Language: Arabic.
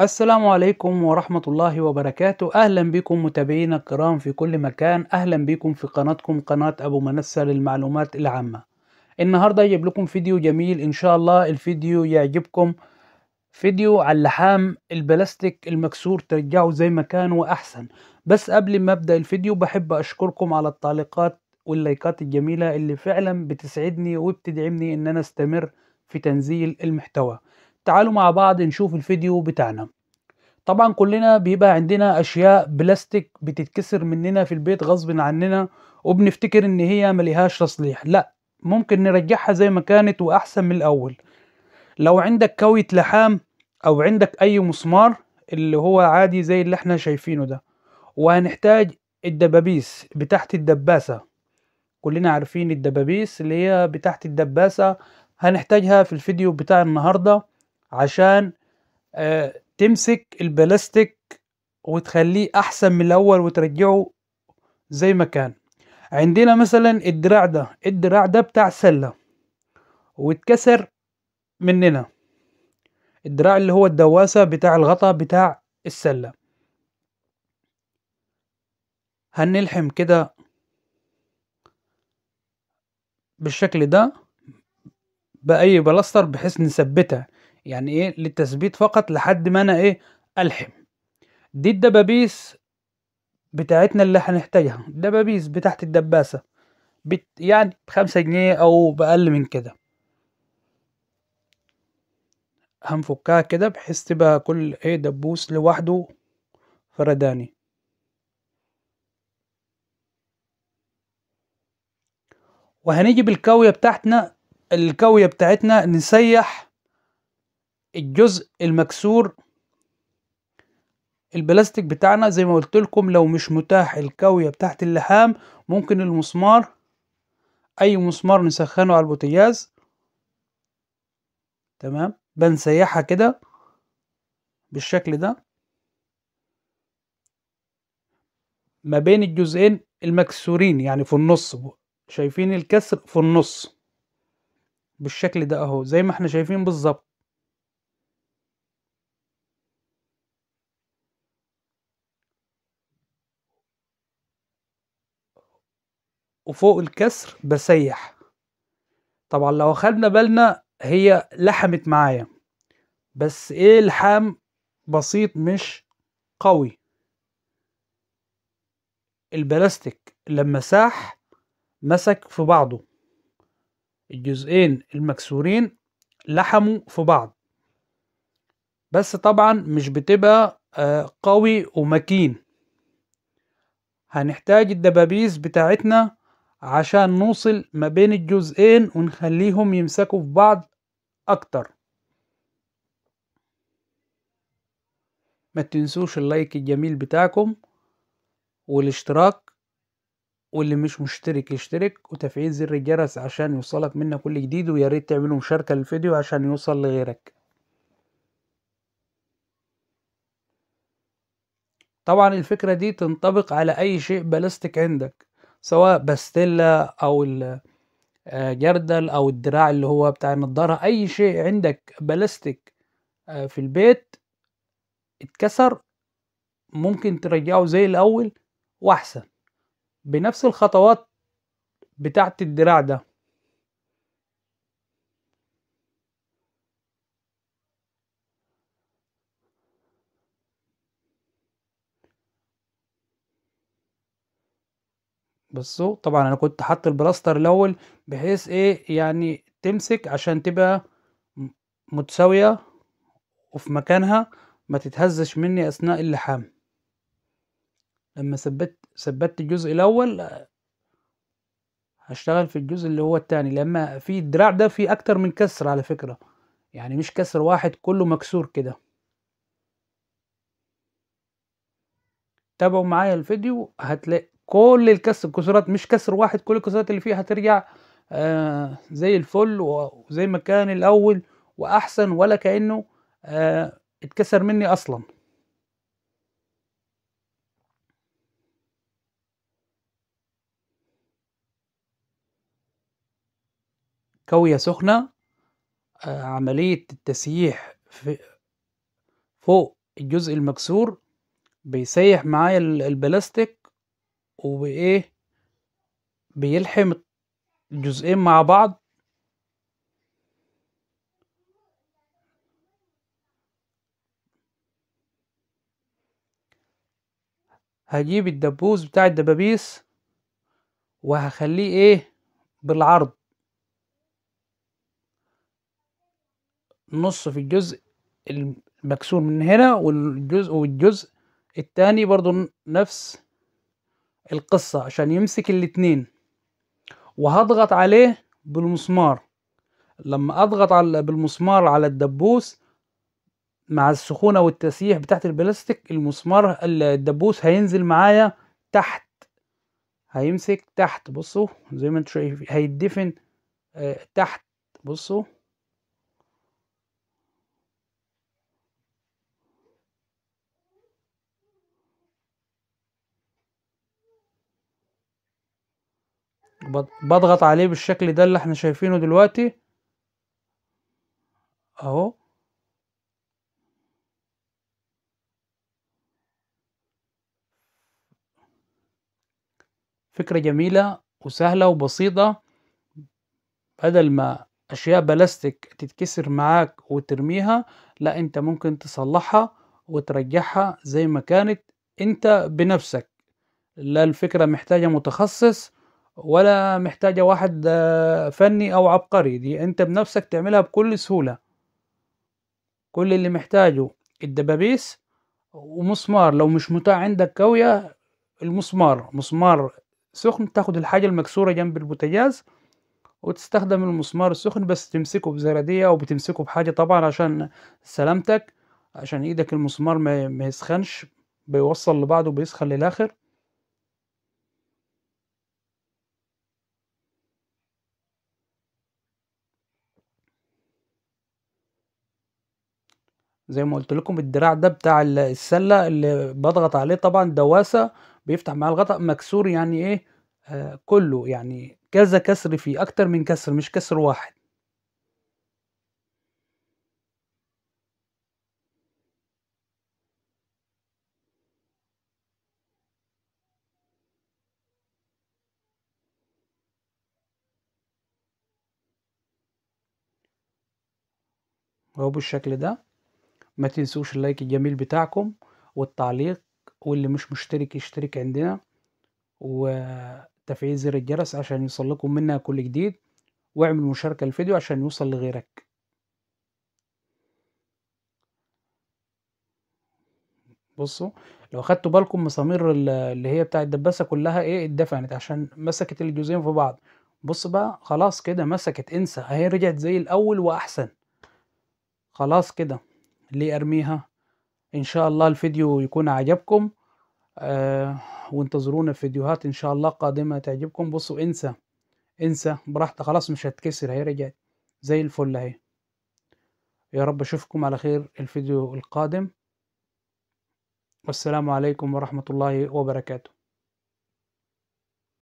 السلام عليكم ورحمة الله وبركاته أهلا بكم متابعينا الكرام في كل مكان أهلا بكم في قناتكم قناة أبو منسة للمعلومات العامة النهاردة أجيب لكم فيديو جميل إن شاء الله الفيديو يعجبكم فيديو على اللحام البلاستيك المكسور ترجعه زي ما كان وأحسن بس قبل ما أبدأ الفيديو بحب أشكركم على التعليقات واللايكات الجميلة اللي فعلا بتسعدني وبتدعمني إن أنا أستمر في تنزيل المحتوى تعالوا مع بعض نشوف الفيديو بتاعنا طبعا كلنا بيبقى عندنا اشياء بلاستيك بتتكسر مننا في البيت غصب عننا وبنفتكر ان هي ملهاش تصليح لا ممكن نرجعها زي ما كانت واحسن من الاول لو عندك كوية لحام او عندك اي مسمار اللي هو عادي زي اللي احنا شايفينه ده وهنحتاج الدبابيس بتاعت الدباسة كلنا عارفين الدبابيس اللي هي بتاعت الدباسة هنحتاجها في الفيديو بتاع النهاردة عشان آه، تمسك البلاستيك وتخليه احسن من الاول وترجعه زي ما كان عندنا مثلا الدراع ده الدراع ده بتاع سلة واتكسر مننا الدراع اللي هو الدواسة بتاع الغطا بتاع السلة هنلحم كده بالشكل ده بأي بلاستر بحيث نثبتها يعني ايه للتثبيت فقط لحد ما انا ايه الحم دي الدبابيس بتاعتنا اللي هنحتاجها دبابيس بتاعت الدباسة بت يعني بخمسة جنيه او بأقل من كده هنفكها كده بحيث تبقى كل ايه دبوس لوحده فرداني وهنيجي بالكاوية بتاعتنا الكاوية بتاعتنا نسيح الجزء المكسور البلاستيك بتاعنا زي ما قلت لكم لو مش متاح الكاوية بتاعت اللحام ممكن المسمار اي مسمار نسخنه على البوتياز تمام بنسيحها كده بالشكل ده ما بين الجزئين المكسورين يعني في النص شايفين الكسر في النص بالشكل ده اهو زي ما احنا شايفين بالظبط وفوق الكسر بسيح طبعا لو خدنا بالنا هي لحمت معايا بس ايه الحام بسيط مش قوي البلاستيك لما ساح مسك في بعضه الجزئين المكسورين لحموا في بعض بس طبعا مش بتبقى آه، قوي ومكين هنحتاج الدبابيس بتاعتنا عشان نوصل ما بين الجزئين ونخليهم يمسكوا في بعض اكتر ما تنسوش اللايك الجميل بتاعكم والاشتراك واللي مش مشترك يشترك وتفعيل زر الجرس عشان يوصلك منا كل جديد ويا ريت تعملوا مشاركة للفيديو عشان يوصل لغيرك طبعا الفكرة دي تنطبق على اي شيء بلاستيك عندك سواء باستيلا او الجردل آه، او الدراع اللي هو بتاع النضاره اي شيء عندك بلاستيك آه، في البيت اتكسر ممكن ترجعه زي الاول واحسن بنفس الخطوات بتاعت الدراع ده بالظبط طبعا انا كنت حاطط البلاستر الاول بحيث ايه يعني تمسك عشان تبقى متساوية وفي مكانها ما تتهزش مني اثناء اللحام لما ثبت ثبتت الجزء الاول آه، هشتغل في الجزء اللي هو التاني لما في الدراع ده فيه اكتر من كسر على فكرة يعني مش كسر واحد كله مكسور كده تابعوا معايا الفيديو هتلاقي كل الكسر الكسرات مش كسر واحد كل الكسرات اللي فيه هترجع آه زي الفل وزي ما كان الاول واحسن ولا كانه آه اتكسر مني اصلا كوية سخنة آه عملية التسييح في فوق الجزء المكسور بيسيح معايا البلاستيك وبايه بيلحم الجزئين مع بعض هجيب الدبوس بتاع الدبابيس وهخليه ايه بالعرض نص في الجزء المكسور من هنا والجزء والجزء التاني برضو نفس القصة عشان يمسك الاتنين وهضغط عليه بالمسمار لما اضغط على بالمسمار على الدبوس مع السخونة والتسييح بتاعت البلاستيك المسمار الدبوس هينزل معايا تحت هيمسك تحت بصوا زي ما انتوا شايفين هيدفن آه، تحت بصوا بضغط عليه بالشكل ده اللي احنا شايفينه دلوقتي اهو فكرة جميلة وسهلة وبسيطة بدل ما أشياء بلاستيك تتكسر معاك وترميها لا أنت ممكن تصلحها وترجعها زي ما كانت أنت بنفسك لا الفكرة محتاجة متخصص ولا محتاجة واحد آه، فني أو عبقري دي أنت بنفسك تعملها بكل سهولة كل اللي محتاجه الدبابيس ومسمار لو مش متاح عندك كاوية المسمار مسمار سخن تاخد الحاجة المكسورة جنب البوتجاز وتستخدم المسمار السخن بس تمسكه بزردية أو بتمسكه بحاجة طبعا عشان سلامتك عشان ايدك المسمار ما يسخنش بيوصل لبعضه بيسخن للآخر زي ما قلت لكم الدراع ده بتاع السله اللي بضغط عليه طبعا دواسه بيفتح مع الغطاء مكسور يعني ايه آه كله يعني كذا كسر فيه اكتر من كسر مش كسر واحد هو بالشكل ده ما تنسوش اللايك الجميل بتاعكم والتعليق واللي مش مشترك يشترك عندنا وتفعيل زر الجرس عشان يوصل لكم منا كل جديد واعمل مشاركة للفيديو عشان يوصل لغيرك بصوا لو خدتوا بالكم مسامير اللي هي بتاع الدباسة كلها ايه اتدفنت عشان مسكت الجزئين في بعض بص بقى خلاص كده مسكت انسى اهي رجعت زي الاول واحسن خلاص كده اللي ارميها ان شاء الله الفيديو يكون عجبكم آه وانتظرونا في فيديوهات ان شاء الله قادمه تعجبكم بصوا انسى انسى براحتك خلاص مش هتكسر هي رجعت زي الفل اهي يا رب اشوفكم على خير الفيديو القادم والسلام عليكم ورحمه الله وبركاته